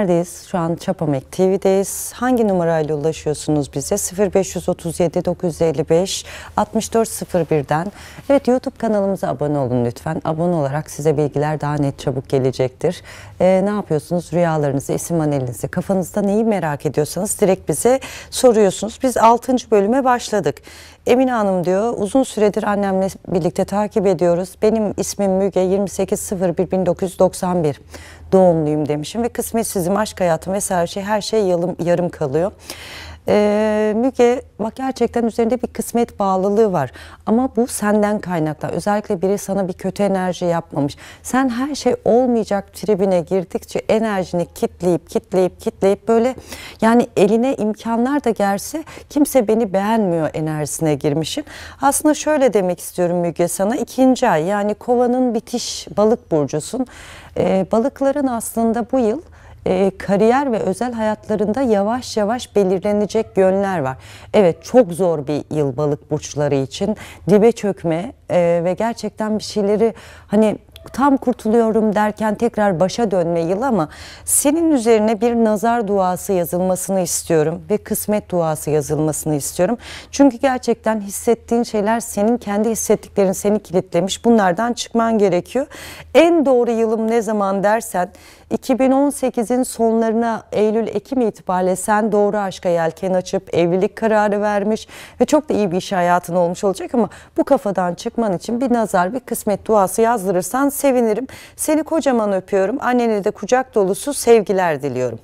Neredeyiz? Şu an Çapamek TV'deyiz. Hangi numarayla ulaşıyorsunuz bize? 0537 955 6401'den. Evet YouTube kanalımıza abone olun lütfen. Abone olarak size bilgiler daha net çabuk gelecektir. Ee, ne yapıyorsunuz? Rüyalarınızı, isim anelinizi, kafanızda neyi merak ediyorsanız direkt bize soruyorsunuz. Biz 6. bölüme başladık. Emine Hanım diyor uzun süredir annemle birlikte takip ediyoruz. Benim ismim Müge 2801 1991 doğumluyum demişim ve kısmetsizim aşk hayatım vesaire şey her şey yalım, yarım kalıyor e, Müge bak gerçekten üzerinde bir kısmet bağlılığı var. Ama bu senden kaynaklı. Özellikle biri sana bir kötü enerji yapmamış. Sen her şey olmayacak tribine girdikçe enerjini kitleyip kitleyip kitleyip böyle yani eline imkanlar da gelse kimse beni beğenmiyor enerjisine girmişsin. Aslında şöyle demek istiyorum Müge sana. ikinci ay yani kovanın bitiş balık burcusun. E, balıkların aslında bu yıl e, kariyer ve özel hayatlarında yavaş yavaş belirlenecek yönler var. Evet çok zor bir yıl balık burçları için dibe çökme e, ve gerçekten bir şeyleri hani tam kurtuluyorum derken tekrar başa dönme yıl ama senin üzerine bir nazar duası yazılmasını istiyorum ve kısmet duası yazılmasını istiyorum. Çünkü gerçekten hissettiğin şeyler senin kendi hissettiklerin seni kilitlemiş. Bunlardan çıkman gerekiyor. En doğru yılım ne zaman dersen 2018'in sonlarına Eylül-Ekim itibariyle sen doğru aşka yelken açıp evlilik kararı vermiş ve çok da iyi bir iş hayatın olmuş olacak ama bu kafadan çıkman için bir nazar, bir kısmet duası yazdırırsan sevinirim. Seni kocaman öpüyorum. Annene de kucak dolusu sevgiler diliyorum.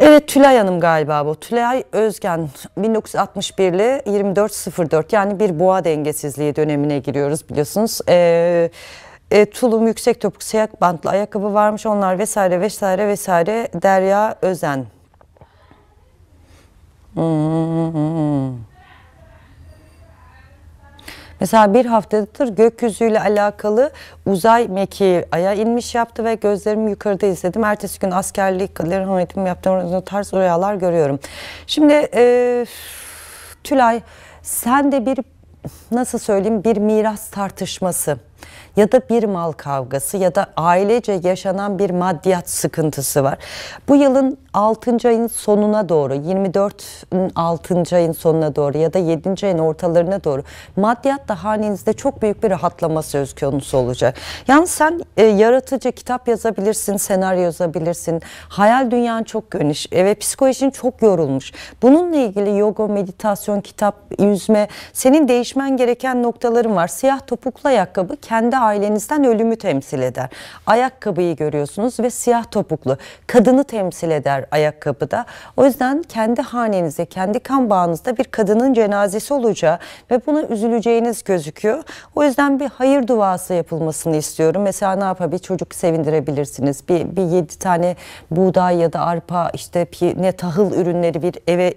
Evet Tülay Hanım galiba bu. Tülay Özgen 1961 ile 2404 yani bir boğa dengesizliği dönemine giriyoruz biliyorsunuz. Ee, e, tulum, yüksek topuk, siyah bantlı ayakkabı varmış onlar vesaire vesaire vesaire. Derya Özen. Hmm. Mesela bir haftadır gökyüzüyle alakalı uzay mekiği aya inmiş yaptı ve gözlerimi yukarıda izledim. Ertesi gün askerliklerin yönetimi yaptığım tarz rüyalar görüyorum. Şimdi e, Tülay sen de bir nasıl söyleyeyim bir miras tartışması ya da bir mal kavgası ya da ailece yaşanan bir maddiyat sıkıntısı var. Bu yılın 6. ayın sonuna doğru 24 6. ayın sonuna doğru ya da 7. ayın ortalarına doğru maddiyat da hanenizde çok büyük bir rahatlama söz konusu olacak. Yani sen e, yaratıcı kitap yazabilirsin, senaryo yazabilirsin. Hayal dünyan çok geniş e, ve psikolojin çok yorulmuş. Bununla ilgili yoga, meditasyon, kitap, yüzme senin değişmen gereken noktaların var. Siyah topuklu ayakkabı kendi ailenizden ölümü temsil eder. Ayakkabıyı görüyorsunuz ve siyah topuklu. Kadını temsil eder ayakkabıda. O yüzden kendi hanenize, kendi kan bağınızda bir kadının cenazesi olacağı ve buna üzüleceğiniz gözüküyor. O yüzden bir hayır duası yapılmasını istiyorum. Mesela ne yapabilir? çocuk sevindirebilirsiniz. Bir, bir yedi tane buğday ya da arpa işte ne tahıl ürünleri bir eve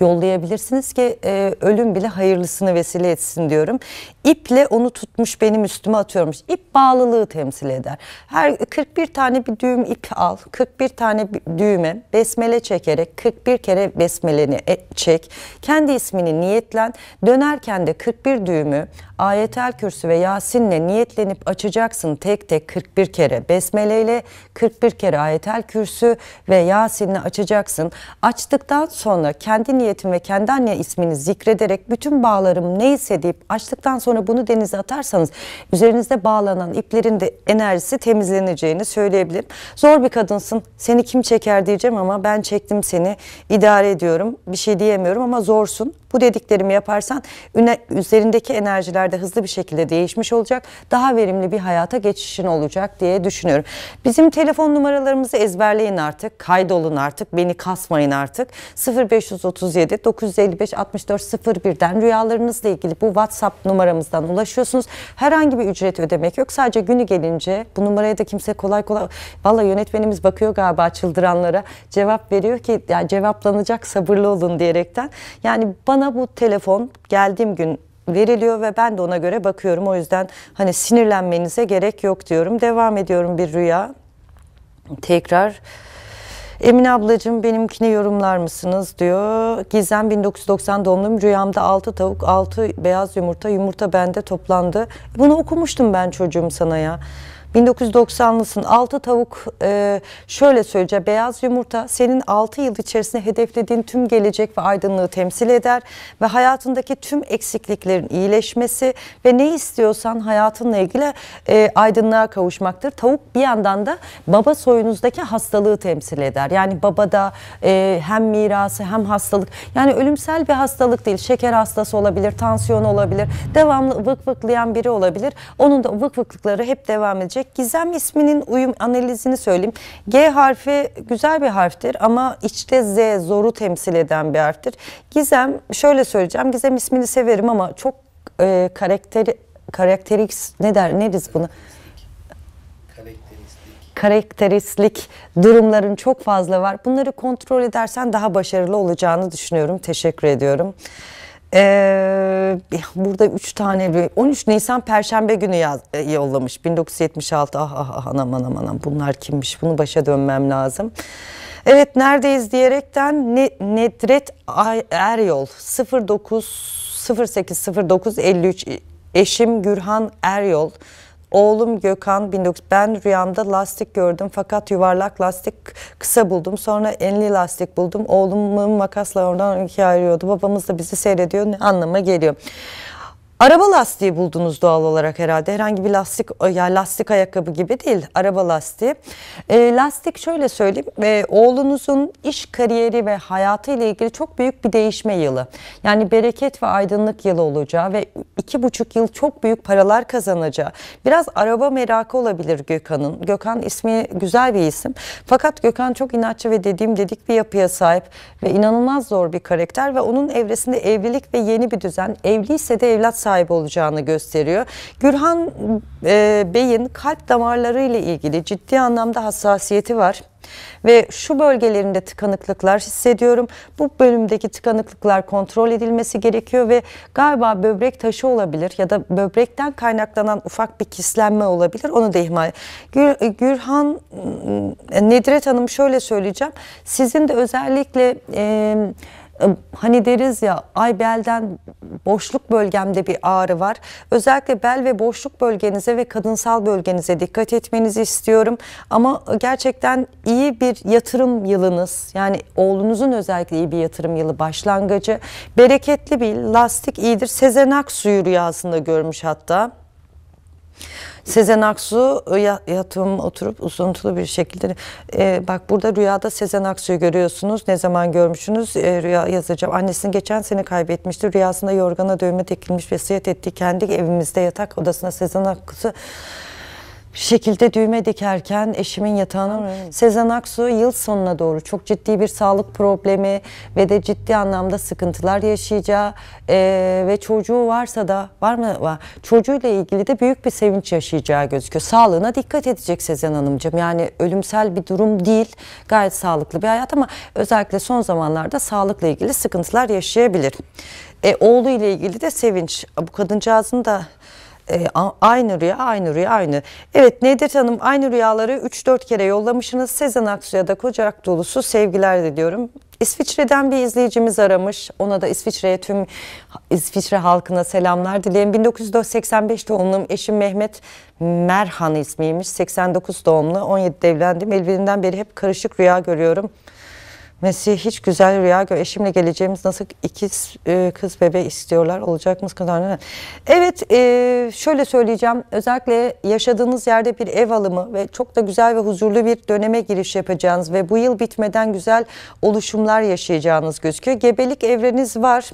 yollayabilirsiniz ki e, ölüm bile hayırlısını vesile etsin diyorum. İple onu tutmuş benim üstüme atıyorum bağlamış. İp bağlılığı temsil eder. Her 41 tane bir düğüm ip al. 41 tane düğüme besmele çekerek 41 kere besmeleni e, çek. Kendi ismini niyetlen. Dönerken de 41 düğümü ayetel kürsü ve Yasin'le niyetlenip açacaksın tek tek 41 kere. Besmeleyle 41 kere ayetel kürsü ve Yasin'le açacaksın. Açtıktan sonra kendi niyetim ve kendi anne ismini zikrederek bütün bağlarım neyse deyip açtıktan sonra bunu denize atarsanız üzerinizde bağlanan iplerin de enerjisi temizleneceğini söyleyebilirim. Zor bir kadınsın. Seni kim çeker diyeceğim ama ben çektim seni. İdare ediyorum. Bir şey diyemiyorum ama zorsun. Bu dediklerimi yaparsan üzerindeki enerjiler de hızlı bir şekilde değişmiş olacak. Daha verimli bir hayata geçişin olacak diye düşünüyorum. Bizim telefon numaralarımızı ezberleyin artık. Kaydolun artık. Beni kasmayın artık. 0537 955 64 01'den rüyalarınızla ilgili bu WhatsApp numaramızdan ulaşıyorsunuz. Herhangi bir ücret ödemek yok. Sadece günü gelince bu numaraya da kimse kolay kolay valla yönetmenimiz bakıyor galiba çıldıranlara cevap veriyor ki ya yani cevaplanacak sabırlı olun diyerekten. Yani bana bana bu telefon geldiğim gün veriliyor ve ben de ona göre bakıyorum. O yüzden hani sinirlenmenize gerek yok diyorum. Devam ediyorum bir rüya. Tekrar Emine ablacığım benimkini yorumlar mısınız diyor. Gizem 1990 doğumluyum. Rüyamda 6 tavuk, 6 beyaz yumurta, yumurta bende toplandı. Bunu okumuştum ben çocuğum sana ya. 1990'lısın. Altı tavuk e, şöyle söyleyeceğim. Beyaz yumurta senin 6 yıl içerisinde hedeflediğin tüm gelecek ve aydınlığı temsil eder ve hayatındaki tüm eksikliklerin iyileşmesi ve ne istiyorsan hayatınla ilgili e, aydınlığa kavuşmaktır. Tavuk bir yandan da baba soyunuzdaki hastalığı temsil eder. Yani babada e, hem mirası hem hastalık yani ölümsel bir hastalık değil. Şeker hastası olabilir, tansiyon olabilir, devamlı vık vıklayan biri olabilir. Onun da vık vıklıkları hep devam edecek. Gizem isminin uyum analizini söyleyeyim. G harfi güzel bir harftir ama içte Z zoru temsil eden bir harftir. Gizem şöyle söyleyeceğim. Gizem ismini severim ama çok e, karakteri karakteriks ne der ne neriz bunu? Karakteristik durumların çok fazla var. Bunları kontrol edersen daha başarılı olacağını düşünüyorum. Teşekkür ediyorum. Ee, burada üç tane 13 Nisan Perşembe günü yaz, e, yollamış 1976 ah ah ah anam anam anam bunlar kimmiş bunu başa dönmem lazım. Evet neredeyiz diyerekten ne, Nedret Eryol 09 08 09 53 eşim Gürhan Eryol Oğlum Gökhan 19 ben rüyamda lastik gördüm fakat yuvarlak lastik kısa buldum. Sonra enli lastik buldum. Oğlumu makasla oradan ikiye ayırıyordu. Babamız da bizi seyrediyor. Ne anlama geliyor. Araba lastiği buldunuz doğal olarak herhalde. Herhangi bir lastik e, ya lastik ayakkabı gibi değil, araba lastiği. E, lastik şöyle söyleyeyim, e, oğlunuzun iş kariyeri ve hayatı ile ilgili çok büyük bir değişme yılı. Yani bereket ve aydınlık yılı olacağı ve iki buçuk yıl çok büyük paralar kazanacağı. Biraz araba merakı olabilir Gökhan'ın. Gökhan ismi güzel bir isim. Fakat Gökhan çok inatçı ve dediğim dedik bir yapıya sahip ve inanılmaz zor bir karakter ve onun evresinde evlilik ve yeni bir düzen, evliyse de evlat sahibi sahibi olacağını gösteriyor. Gürhan e, Bey'in kalp damarları ile ilgili ciddi anlamda hassasiyeti var ve şu bölgelerinde tıkanıklıklar hissediyorum. Bu bölümdeki tıkanıklıklar kontrol edilmesi gerekiyor ve galiba böbrek taşı olabilir ya da böbrekten kaynaklanan ufak bir kislenme olabilir. Onu da ihmal. Gür, Gürhan e, Nedret Hanım şöyle söyleyeceğim. Sizin de özellikle e, ee, hani deriz ya ay belden boşluk bölgemde bir ağrı var. Özellikle bel ve boşluk bölgenize ve kadınsal bölgenize dikkat etmenizi istiyorum. Ama gerçekten iyi bir yatırım yılınız yani oğlunuzun özellikle iyi bir yatırım yılı başlangıcı. Bereketli bir lastik iyidir. Sezenak suyu rüyasında görmüş hatta. Sezen Aksu e, yatım oturup uzuntulu bir şekilde e, bak burada rüyada Sezen Aksu'yu görüyorsunuz. Ne zaman görmüşsünüz? E, rüya yazacağım. Annesini geçen sene kaybetmişti. Rüyasında yorgana dövme dikilmiş vesiyet ettiği kendi evimizde yatak odasına Sezen Aksu şekilde düğme dikerken eşimin yatağına Sezen Aksu yıl sonuna doğru çok ciddi bir sağlık problemi ve de ciddi anlamda sıkıntılar yaşayacağı e, ve çocuğu varsa da var mı var çocuğuyla ilgili de büyük bir sevinç yaşayacağı gözüküyor. Sağlığına dikkat edecek Sezen Hanımcığım. Yani ölümsel bir durum değil. Gayet sağlıklı bir hayat ama özellikle son zamanlarda sağlıkla ilgili sıkıntılar yaşayabilir. E, oğlu ile ilgili de sevinç. Bu kadıncağızın da e, aynı rüya, aynı rüya, aynı. Evet Nedet Hanım aynı rüyaları 3-4 kere yollamışsınız. Sezen Aksu'ya da kucak dolusu sevgiler diliyorum. İsviçre'den bir izleyicimiz aramış. Ona da İsviçre'ye tüm İsviçre halkına selamlar dilerim. 1985 doğumluyum. Eşim Mehmet Merhan ismiymiş. 89 doğumlu. 17 evlendim. Evliliğinden beri hep karışık rüya görüyorum. Mesih hiç güzel rüya gör. Eşimle geleceğimiz nasıl ikiz e, kız bebe istiyorlar. Olacak mı kadar Evet e, şöyle söyleyeceğim. Özellikle yaşadığınız yerde bir ev alımı ve çok da güzel ve huzurlu bir döneme giriş yapacağınız ve bu yıl bitmeden güzel oluşumlar yaşayacağınız gözüküyor. Gebelik evreniz var.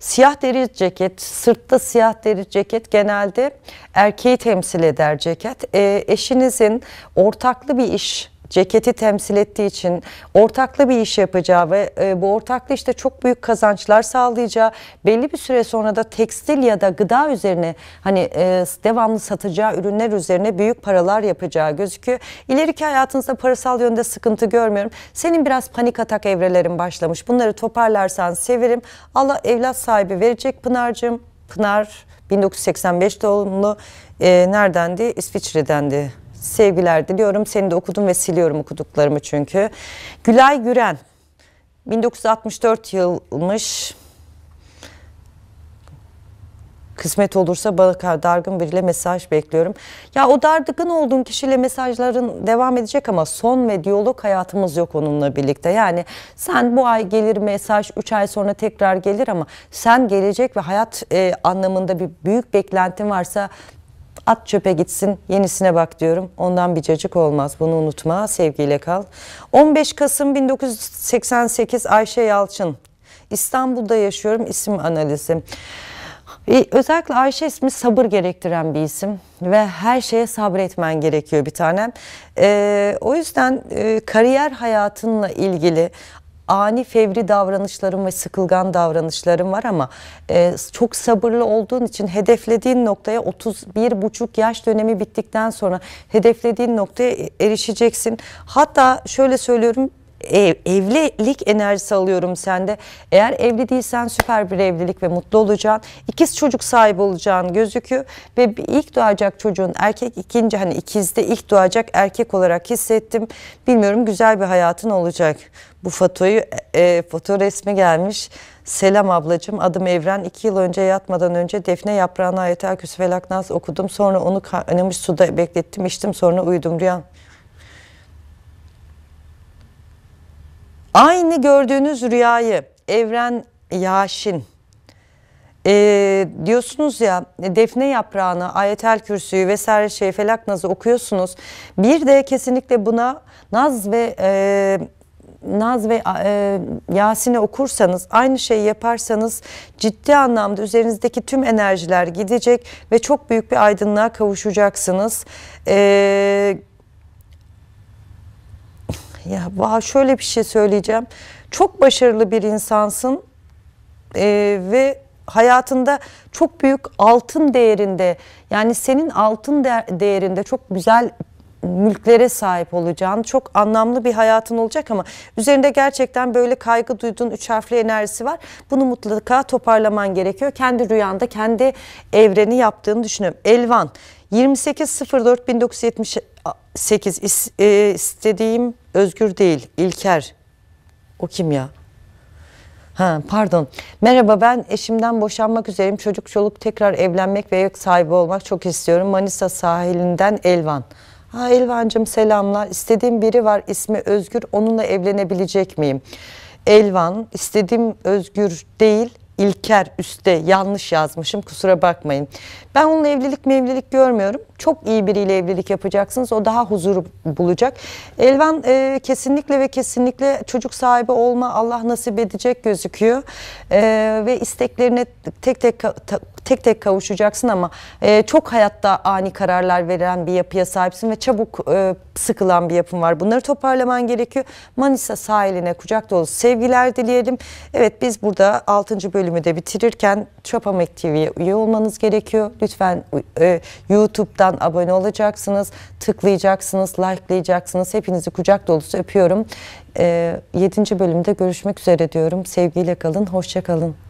Siyah deri ceket, sırtta siyah deri ceket genelde erkeği temsil eder ceket. E, eşinizin ortaklı bir iş ceketi temsil ettiği için ortaklı bir iş yapacağı ve e, bu ortaklı işte çok büyük kazançlar sağlayacağı belli bir süre sonra da tekstil ya da gıda üzerine hani e, devamlı satacağı ürünler üzerine büyük paralar yapacağı gözüküyor. İleriki hayatınızda parasal yönde sıkıntı görmüyorum. Senin biraz panik atak evrelerin başlamış. Bunları toparlarsan severim. Allah evlat sahibi verecek Pınar'cığım. Pınar 1985 doğumlu. E, neredendi? İsviçre'dendi sevgiler diliyorum. Seni de okudum ve siliyorum okuduklarımı çünkü. Gülay Güren 1964 yılmış. Kısmet olursa bana dargın biriyle mesaj bekliyorum. Ya o dargın olduğun kişiyle mesajların devam edecek ama son ve diyalog hayatımız yok onunla birlikte. Yani sen bu ay gelir mesaj, üç ay sonra tekrar gelir ama sen gelecek ve hayat e, anlamında bir büyük beklentin varsa At çöpe gitsin yenisine bak diyorum. Ondan bir cacık olmaz bunu unutma sevgiyle kal. 15 Kasım 1988 Ayşe Yalçın. İstanbul'da yaşıyorum isim analizi. E, özellikle Ayşe ismi sabır gerektiren bir isim ve her şeye sabretmen gerekiyor bir tanem. Ee, o yüzden e, kariyer hayatınla ilgili ani fevri davranışlarım ve sıkılgan davranışlarım var ama e, çok sabırlı olduğun için hedeflediğin noktaya 31 buçuk yaş dönemi bittikten sonra hedeflediğin noktaya erişeceksin. Hatta şöyle söylüyorum ev, evlilik enerjisi alıyorum sende. Eğer evli değilsen süper bir evlilik ve mutlu olacaksın. İkiz çocuk sahibi olacağın gözüküyor ve ilk doğacak çocuğun erkek ikinci hani ikizde ilk doğacak erkek olarak hissettim. Bilmiyorum güzel bir hayatın olacak. Bu fotoyu e, foto resmi gelmiş. Selam ablacığım adım Evren. iki yıl önce yatmadan önce defne yaprağına ayet Erküs Velaknaz okudum. Sonra onu kaynamış suda beklettim içtim sonra uyudum rüyam. Aynı gördüğünüz rüyayı Evren Yaşin e, diyorsunuz ya defne yaprağını, ayetel kürsüyü vesaire şey felak nazı okuyorsunuz. Bir de kesinlikle buna naz ve e, Naz ve e, Yasin'i okursanız aynı şeyi yaparsanız ciddi anlamda üzerinizdeki tüm enerjiler gidecek ve çok büyük bir aydınlığa kavuşacaksınız. Ee, ya va şöyle bir şey söyleyeceğim. Çok başarılı bir insansın ee, ve hayatında çok büyük altın değerinde yani senin altın değerinde çok güzel mülklere sahip olacağın, çok anlamlı bir hayatın olacak ama üzerinde gerçekten böyle kaygı duyduğun üç harfli enerjisi var. Bunu mutlaka toparlaman gerekiyor. Kendi rüyanda, kendi evreni yaptığını düşünüyorum. Elvan 28.04.1970 8 e, istediğim özgür değil İlker. O kim ya? Ha, pardon. Merhaba ben eşimden boşanmak üzereyim. Çocuk çoluk tekrar evlenmek ve ev sahibi olmak çok istiyorum. Manisa sahilinden Elvan. Ha Elvancım selamlar. istediğim biri var ismi Özgür. Onunla evlenebilecek miyim? Elvan istediğim Özgür değil İlker üstte yanlış yazmışım kusura bakmayın. Ben onunla evlilik mevlilik görmüyorum. Çok iyi biriyle evlilik yapacaksınız. O daha huzuru bulacak. Elvan e, kesinlikle ve kesinlikle çocuk sahibi olma Allah nasip edecek gözüküyor. E, ve isteklerine tek tek tek tek kavuşacaksın ama e, çok hayatta ani kararlar veren bir yapıya sahipsin ve çabuk e, sıkılan bir yapım var. Bunları toparlaman gerekiyor. Manisa sahiline kucak dolu sevgiler dileyelim. Evet biz burada 6. bölüm bölümü de bitirirken Çapamek TV'ye üye olmanız gerekiyor. Lütfen e, YouTube'dan abone olacaksınız, tıklayacaksınız, likelayacaksınız. Hepinizi kucak dolusu öpüyorum. E, 7. bölümde görüşmek üzere diyorum. Sevgiyle kalın, hoşça kalın.